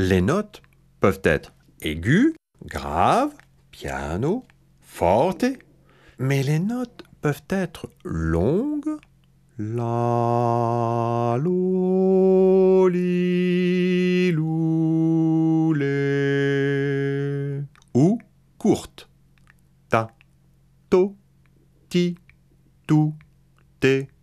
Les notes peuvent être aiguës, graves, piano, forte, mais les notes peuvent être longues, la, lo, li, ou courtes, ta, to, ti, tu, te.